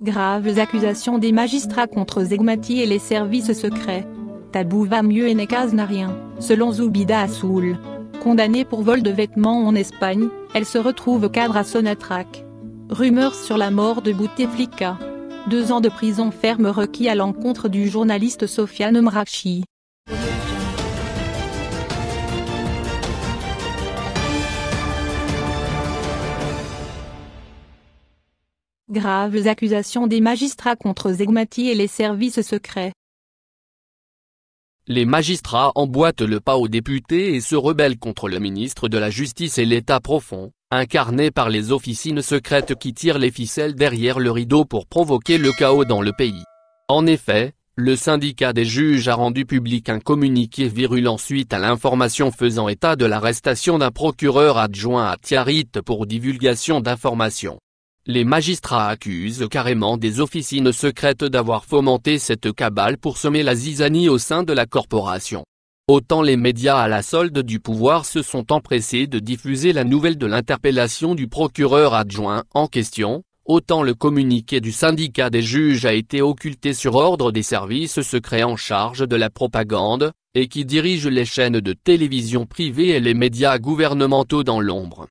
Graves accusations des magistrats contre Zegmati et les services secrets. Tabou va mieux et Nekaz n'a rien, selon Zubida Assoul. Condamnée pour vol de vêtements en Espagne, elle se retrouve cadre à Sonatrach. Rumeurs sur la mort de Bouteflika. Deux ans de prison ferme requis à l'encontre du journaliste Sofiane Mrachi. Graves accusations des magistrats contre Zegmati et les services secrets. Les magistrats emboîtent le pas aux députés et se rebellent contre le ministre de la Justice et l'État profond, incarné par les officines secrètes qui tirent les ficelles derrière le rideau pour provoquer le chaos dans le pays. En effet, le syndicat des juges a rendu public un communiqué virulent suite à l'information faisant état de l'arrestation d'un procureur adjoint à Tiarit pour divulgation d'informations les magistrats accusent carrément des officines secrètes d'avoir fomenté cette cabale pour semer la zizanie au sein de la corporation. Autant les médias à la solde du pouvoir se sont empressés de diffuser la nouvelle de l'interpellation du procureur adjoint en question, autant le communiqué du syndicat des juges a été occulté sur ordre des services secrets en charge de la propagande, et qui dirigent les chaînes de télévision privées et les médias gouvernementaux dans l'ombre.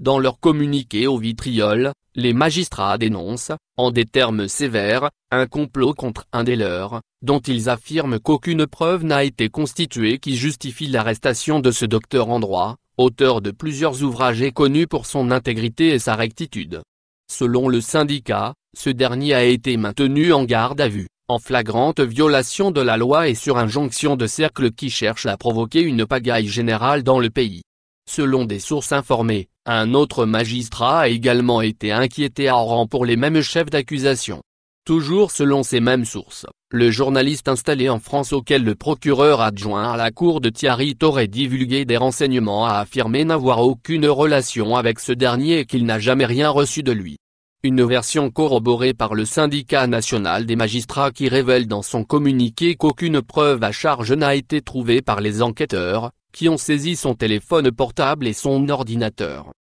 Dans leur communiqué au vitriol, les magistrats dénoncent, en des termes sévères, un complot contre un des leurs, dont ils affirment qu'aucune preuve n'a été constituée qui justifie l'arrestation de ce docteur en droit, auteur de plusieurs ouvrages et connu pour son intégrité et sa rectitude. Selon le syndicat, ce dernier a été maintenu en garde à vue, en flagrante violation de la loi et sur injonction de cercle qui cherche à provoquer une pagaille générale dans le pays. Selon des sources informées, un autre magistrat a également été inquiété à Oran pour les mêmes chefs d'accusation. Toujours selon ces mêmes sources, le journaliste installé en France auquel le procureur adjoint à la cour de Thierry aurait divulgué des renseignements a affirmé n'avoir aucune relation avec ce dernier et qu'il n'a jamais rien reçu de lui. Une version corroborée par le syndicat national des magistrats qui révèle dans son communiqué qu'aucune preuve à charge n'a été trouvée par les enquêteurs, qui ont saisi son téléphone portable et son ordinateur.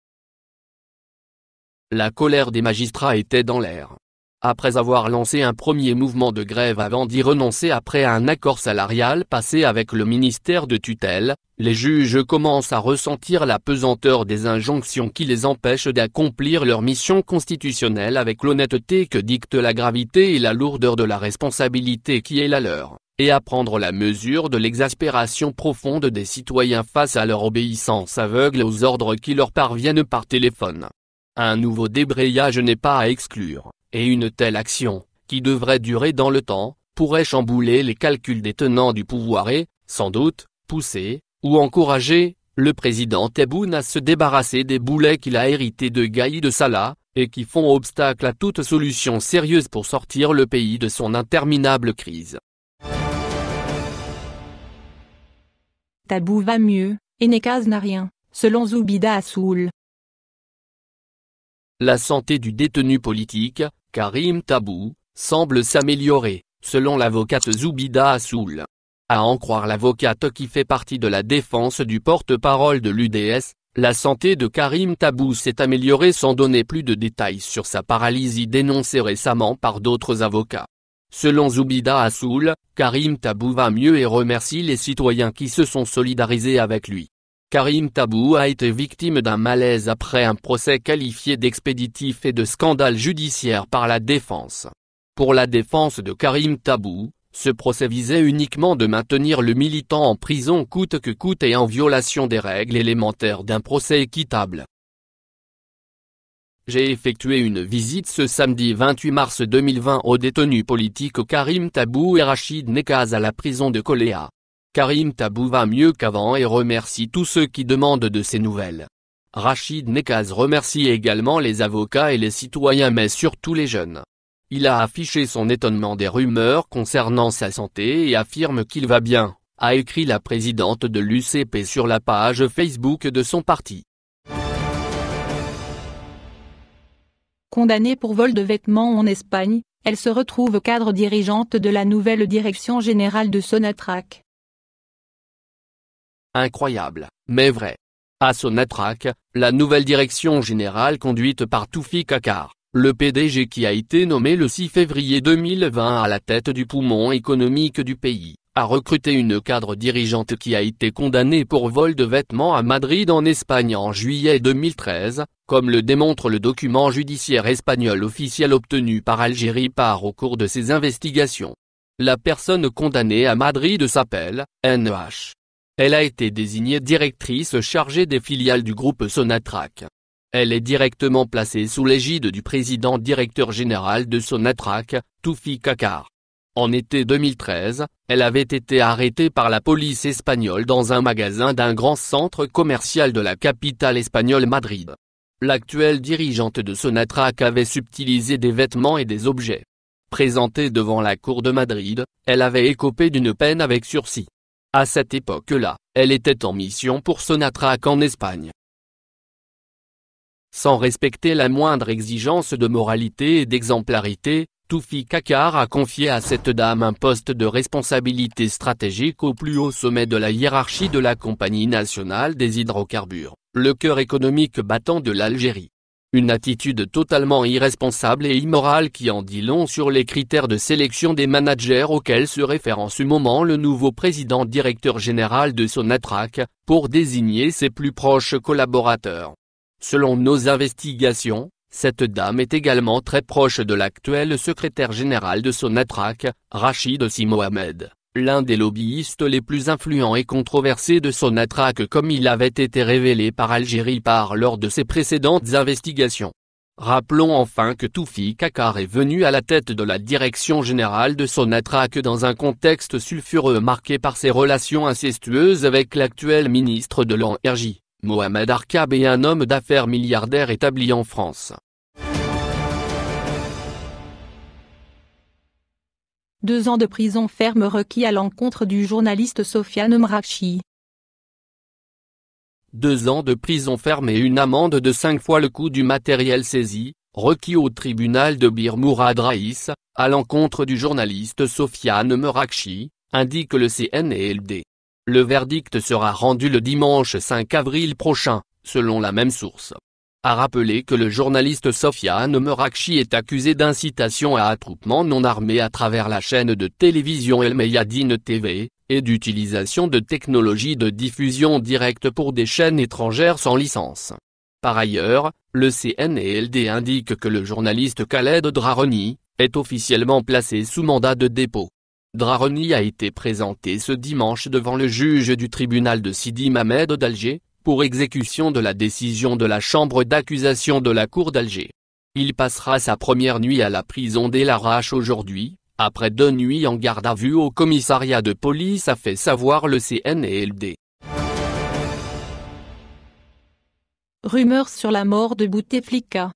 La colère des magistrats était dans l'air. Après avoir lancé un premier mouvement de grève avant d'y renoncer après un accord salarial passé avec le ministère de tutelle, les juges commencent à ressentir la pesanteur des injonctions qui les empêchent d'accomplir leur mission constitutionnelle avec l'honnêteté que dicte la gravité et la lourdeur de la responsabilité qui est la leur et à prendre la mesure de l'exaspération profonde des citoyens face à leur obéissance aveugle aux ordres qui leur parviennent par téléphone. Un nouveau débrayage n'est pas à exclure, et une telle action, qui devrait durer dans le temps, pourrait chambouler les calculs des tenants du pouvoir et, sans doute, pousser, ou encourager, le président Tebboune à se débarrasser des boulets qu'il a hérités de Gaï de Salah, et qui font obstacle à toute solution sérieuse pour sortir le pays de son interminable crise. Tabou va mieux, et Nekaz n'a rien, selon Zoubida Assoul. La santé du détenu politique, Karim Tabou, semble s'améliorer, selon l'avocate Zoubida Assoul. À en croire l'avocate qui fait partie de la défense du porte-parole de l'UDS, la santé de Karim Tabou s'est améliorée sans donner plus de détails sur sa paralysie dénoncée récemment par d'autres avocats. Selon Zoubida Assoul, Karim Tabou va mieux et remercie les citoyens qui se sont solidarisés avec lui. Karim Tabou a été victime d'un malaise après un procès qualifié d'expéditif et de scandale judiciaire par la défense. Pour la défense de Karim Tabou, ce procès visait uniquement de maintenir le militant en prison coûte que coûte et en violation des règles élémentaires d'un procès équitable. J'ai effectué une visite ce samedi 28 mars 2020 aux détenus politiques Karim Tabou et Rachid Nekaz à la prison de Coléa. Karim Tabou va mieux qu'avant et remercie tous ceux qui demandent de ses nouvelles. Rachid Nekaz remercie également les avocats et les citoyens mais surtout les jeunes. Il a affiché son étonnement des rumeurs concernant sa santé et affirme qu'il va bien, a écrit la présidente de l'UCP sur la page Facebook de son parti. Condamnée pour vol de vêtements en Espagne, elle se retrouve cadre dirigeante de la nouvelle direction générale de Sonatrach. Incroyable, mais vrai. À Sonatrach, la nouvelle direction générale conduite par Toufi Kakar, le PDG qui a été nommé le 6 février 2020 à la tête du poumon économique du pays, a recruté une cadre dirigeante qui a été condamnée pour vol de vêtements à Madrid en Espagne en juillet 2013, comme le démontre le document judiciaire espagnol officiel obtenu par Algérie par au cours de ses investigations. La personne condamnée à Madrid s'appelle NH. Elle a été désignée directrice chargée des filiales du groupe Sonatrach. Elle est directement placée sous l'égide du président directeur général de Sonatrach, Toufi Kakar. En été 2013, elle avait été arrêtée par la police espagnole dans un magasin d'un grand centre commercial de la capitale espagnole Madrid. L'actuelle dirigeante de Sonatrach avait subtilisé des vêtements et des objets. Présentée devant la cour de Madrid, elle avait écopé d'une peine avec sursis. À cette époque-là, elle était en mission pour Sonatrach en Espagne. Sans respecter la moindre exigence de moralité et d'exemplarité, Soufi Kakar a confié à cette dame un poste de responsabilité stratégique au plus haut sommet de la hiérarchie de la Compagnie nationale des hydrocarbures, le cœur économique battant de l'Algérie. Une attitude totalement irresponsable et immorale qui en dit long sur les critères de sélection des managers auxquels se réfère en ce moment le nouveau président directeur général de Sonatrach, pour désigner ses plus proches collaborateurs. Selon nos investigations, cette dame est également très proche de l'actuel secrétaire général de Sonatrach, Rachid Si Mohamed, l'un des lobbyistes les plus influents et controversés de Sonatrach comme il avait été révélé par Algérie par lors de ses précédentes investigations. Rappelons enfin que Toufi Kakar est venu à la tête de la direction générale de Sonatrach dans un contexte sulfureux marqué par ses relations incestueuses avec l'actuel ministre de l'Énergie. Mohamed Arkab est un homme d'affaires milliardaire établi en France. Deux ans de prison ferme requis à l'encontre du journaliste Sofiane Mrachi. Deux ans de prison ferme et une amende de cinq fois le coût du matériel saisi, requis au tribunal de Bir Mourad Raïs, à l'encontre du journaliste Sofiane murakshi indique le CNLD. Le verdict sera rendu le dimanche 5 avril prochain, selon la même source. A rappeler que le journaliste Sofiane Merakchi est accusé d'incitation à attroupement non armé à travers la chaîne de télévision El Meyadine TV, et d'utilisation de technologies de diffusion directe pour des chaînes étrangères sans licence. Par ailleurs, le CNLD indique que le journaliste Khaled Draroni, est officiellement placé sous mandat de dépôt. Draroni a été présenté ce dimanche devant le juge du tribunal de Sidi Mamed d'Alger, pour exécution de la décision de la chambre d'accusation de la cour d'Alger. Il passera sa première nuit à la prison del l'arrache aujourd'hui, après deux nuits en garde à vue au commissariat de police a fait savoir le CNLD. Rumeurs sur la mort de Bouteflika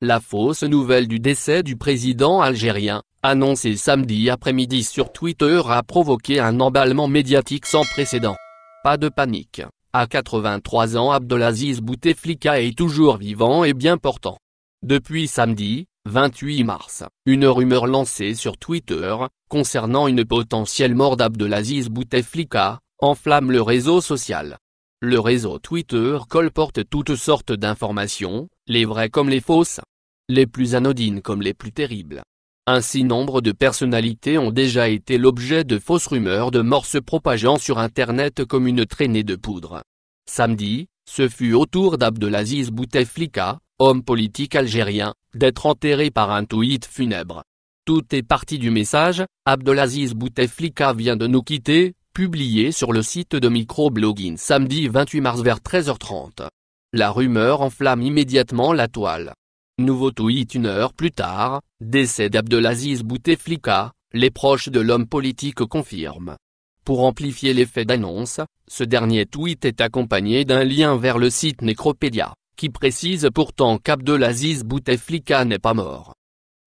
la fausse nouvelle du décès du président algérien, annoncée samedi après-midi sur Twitter a provoqué un emballement médiatique sans précédent. Pas de panique, à 83 ans Abdelaziz Bouteflika est toujours vivant et bien portant. Depuis samedi, 28 mars, une rumeur lancée sur Twitter, concernant une potentielle mort d'Abdelaziz Bouteflika, enflamme le réseau social. Le réseau Twitter colporte toutes sortes d'informations, les vrais comme les fausses, les plus anodines comme les plus terribles. Ainsi nombre de personnalités ont déjà été l'objet de fausses rumeurs de morts se propageant sur Internet comme une traînée de poudre. Samedi, ce fut au tour d'Abdelaziz Bouteflika, homme politique algérien, d'être enterré par un tweet funèbre. Tout est parti du message, Abdelaziz Bouteflika vient de nous quitter, publié sur le site de Microblogging samedi 28 mars vers 13h30. La rumeur enflamme immédiatement la toile. Nouveau tweet une heure plus tard, décès d'Abdelaziz Bouteflika, les proches de l'homme politique confirment. Pour amplifier l'effet d'annonce, ce dernier tweet est accompagné d'un lien vers le site Necropédia, qui précise pourtant qu'Abdelaziz Bouteflika n'est pas mort.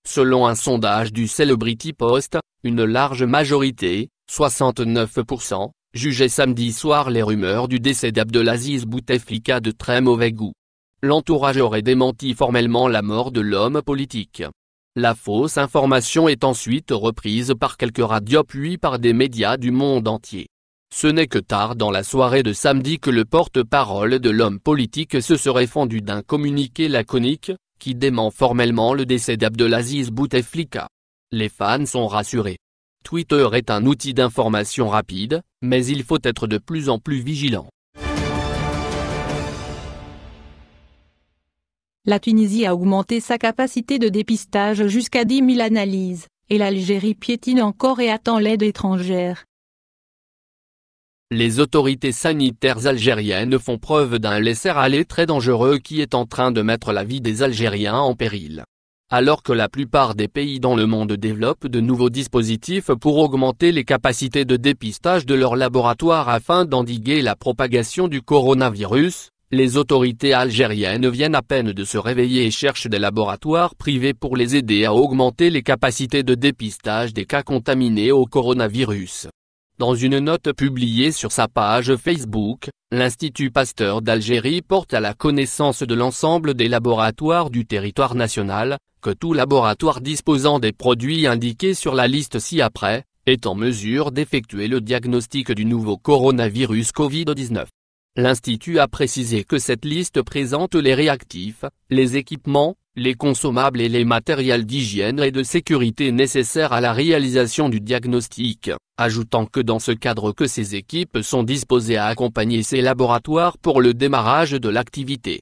Selon un sondage du Celebrity Post, une large majorité, 69%, Jugé samedi soir les rumeurs du décès d'Abdelaziz Bouteflika de très mauvais goût. L'entourage aurait démenti formellement la mort de l'homme politique. La fausse information est ensuite reprise par quelques radios puis par des médias du monde entier. Ce n'est que tard dans la soirée de samedi que le porte-parole de l'homme politique se serait fendu d'un communiqué laconique, qui dément formellement le décès d'Abdelaziz Bouteflika. Les fans sont rassurés. Twitter est un outil d'information rapide, mais il faut être de plus en plus vigilant. La Tunisie a augmenté sa capacité de dépistage jusqu'à 10 000 analyses, et l'Algérie piétine encore et attend l'aide étrangère. Les autorités sanitaires algériennes font preuve d'un laisser-aller très dangereux qui est en train de mettre la vie des Algériens en péril alors que la plupart des pays dans le monde développent de nouveaux dispositifs pour augmenter les capacités de dépistage de leurs laboratoires afin d'endiguer la propagation du coronavirus, les autorités algériennes viennent à peine de se réveiller et cherchent des laboratoires privés pour les aider à augmenter les capacités de dépistage des cas contaminés au coronavirus. Dans une note publiée sur sa page Facebook, l'Institut Pasteur d'Algérie porte à la connaissance de l'ensemble des laboratoires du territoire national, que tout laboratoire disposant des produits indiqués sur la liste ci-après, est en mesure d'effectuer le diagnostic du nouveau coronavirus Covid-19. L'Institut a précisé que cette liste présente les réactifs, les équipements, les consommables et les matériels d'hygiène et de sécurité nécessaires à la réalisation du diagnostic, ajoutant que dans ce cadre que ces équipes sont disposées à accompagner ces laboratoires pour le démarrage de l'activité.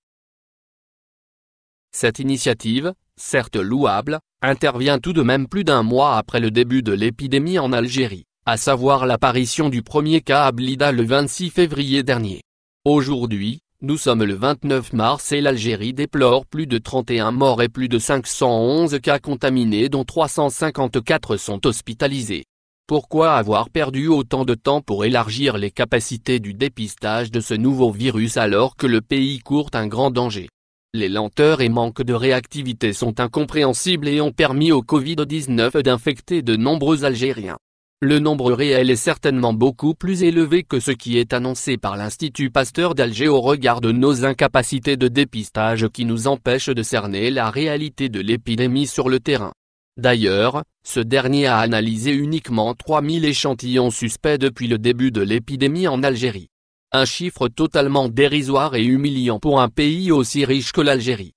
Cette initiative, certes louable, intervient tout de même plus d'un mois après le début de l'épidémie en Algérie, à savoir l'apparition du premier cas à Blida le 26 février dernier. Aujourd'hui, nous sommes le 29 mars et l'Algérie déplore plus de 31 morts et plus de 511 cas contaminés dont 354 sont hospitalisés. Pourquoi avoir perdu autant de temps pour élargir les capacités du dépistage de ce nouveau virus alors que le pays court un grand danger les lenteurs et manque de réactivité sont incompréhensibles et ont permis au Covid-19 d'infecter de nombreux Algériens. Le nombre réel est certainement beaucoup plus élevé que ce qui est annoncé par l'Institut Pasteur d'Alger au regard de nos incapacités de dépistage qui nous empêchent de cerner la réalité de l'épidémie sur le terrain. D'ailleurs, ce dernier a analysé uniquement 3000 échantillons suspects depuis le début de l'épidémie en Algérie un chiffre totalement dérisoire et humiliant pour un pays aussi riche que l'Algérie.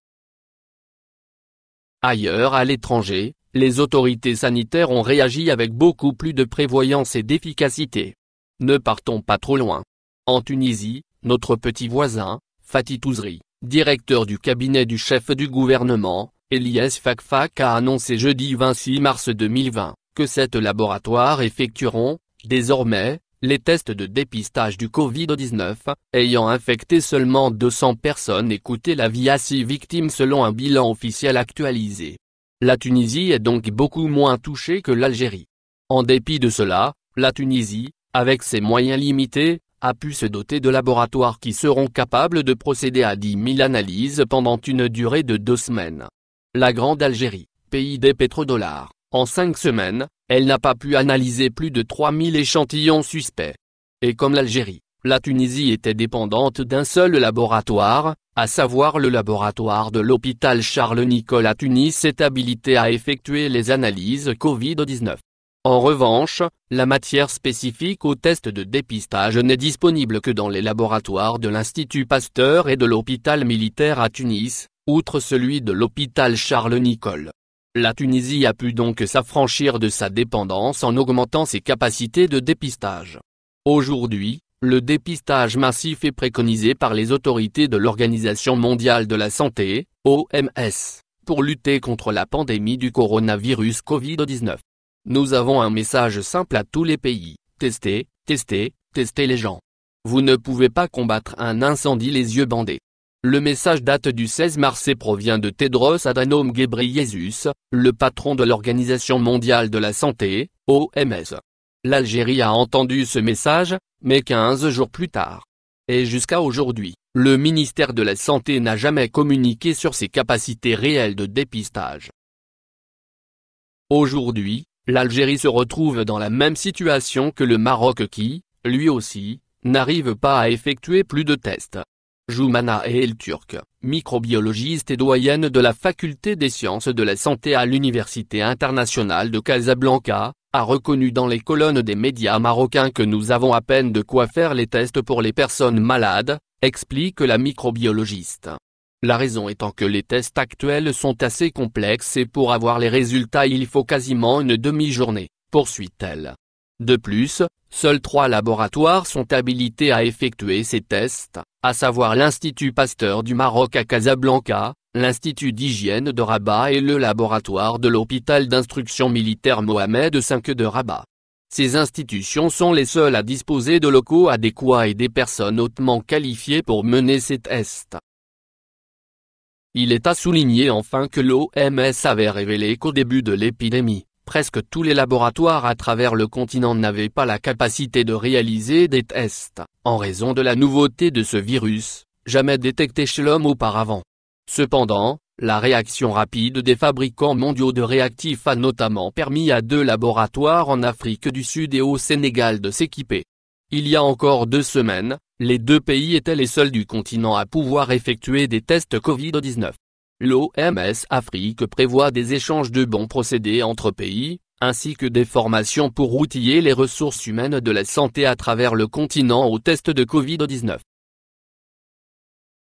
Ailleurs à l'étranger, les autorités sanitaires ont réagi avec beaucoup plus de prévoyance et d'efficacité. Ne partons pas trop loin. En Tunisie, notre petit voisin, Fatih Touzri, directeur du cabinet du chef du gouvernement, Elias Fakfak a annoncé jeudi 26 mars 2020, que sept laboratoires effectueront, désormais, les tests de dépistage du Covid-19, ayant infecté seulement 200 personnes et coûté la vie à 6 victimes selon un bilan officiel actualisé. La Tunisie est donc beaucoup moins touchée que l'Algérie. En dépit de cela, la Tunisie, avec ses moyens limités, a pu se doter de laboratoires qui seront capables de procéder à 10 000 analyses pendant une durée de deux semaines. La Grande Algérie, pays des pétrodollars, en cinq semaines, elle n'a pas pu analyser plus de 3000 échantillons suspects. Et comme l'Algérie, la Tunisie était dépendante d'un seul laboratoire, à savoir le laboratoire de l'hôpital Charles-Nicolle à Tunis est habilité à effectuer les analyses Covid-19. En revanche, la matière spécifique aux tests de dépistage n'est disponible que dans les laboratoires de l'Institut Pasteur et de l'hôpital militaire à Tunis, outre celui de l'hôpital charles nicole la Tunisie a pu donc s'affranchir de sa dépendance en augmentant ses capacités de dépistage. Aujourd'hui, le dépistage massif est préconisé par les autorités de l'Organisation mondiale de la santé, OMS, pour lutter contre la pandémie du coronavirus Covid-19. Nous avons un message simple à tous les pays, testez, testez, testez les gens. Vous ne pouvez pas combattre un incendie les yeux bandés. Le message date du 16 mars et provient de Tedros Adhanom Ghebreyesus, le patron de l'Organisation mondiale de la santé, OMS. L'Algérie a entendu ce message, mais 15 jours plus tard. Et jusqu'à aujourd'hui, le ministère de la Santé n'a jamais communiqué sur ses capacités réelles de dépistage. Aujourd'hui, l'Algérie se retrouve dans la même situation que le Maroc qui, lui aussi, n'arrive pas à effectuer plus de tests. Joumana El Turk, microbiologiste et doyenne de la faculté des sciences de la santé à l'Université internationale de Casablanca, a reconnu dans les colonnes des médias marocains que nous avons à peine de quoi faire les tests pour les personnes malades, explique la microbiologiste. La raison étant que les tests actuels sont assez complexes et pour avoir les résultats il faut quasiment une demi-journée, poursuit-elle. De plus, seuls trois laboratoires sont habilités à effectuer ces tests, à savoir l'Institut Pasteur du Maroc à Casablanca, l'Institut d'hygiène de Rabat et le laboratoire de l'hôpital d'instruction militaire Mohamed V de Rabat. Ces institutions sont les seules à disposer de locaux adéquats et des personnes hautement qualifiées pour mener ces tests. Il est à souligner enfin que l'OMS avait révélé qu'au début de l'épidémie, presque tous les laboratoires à travers le continent n'avaient pas la capacité de réaliser des tests, en raison de la nouveauté de ce virus, jamais détecté chez l'homme auparavant. Cependant, la réaction rapide des fabricants mondiaux de réactifs a notamment permis à deux laboratoires en Afrique du Sud et au Sénégal de s'équiper. Il y a encore deux semaines, les deux pays étaient les seuls du continent à pouvoir effectuer des tests Covid-19. L'OMS Afrique prévoit des échanges de bons procédés entre pays, ainsi que des formations pour outiller les ressources humaines de la santé à travers le continent au tests de Covid-19.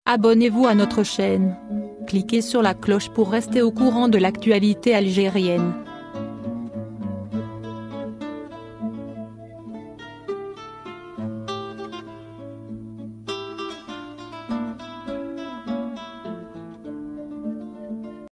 Abonnez-vous à notre chaîne. Cliquez sur la cloche pour rester au courant de l'actualité algérienne.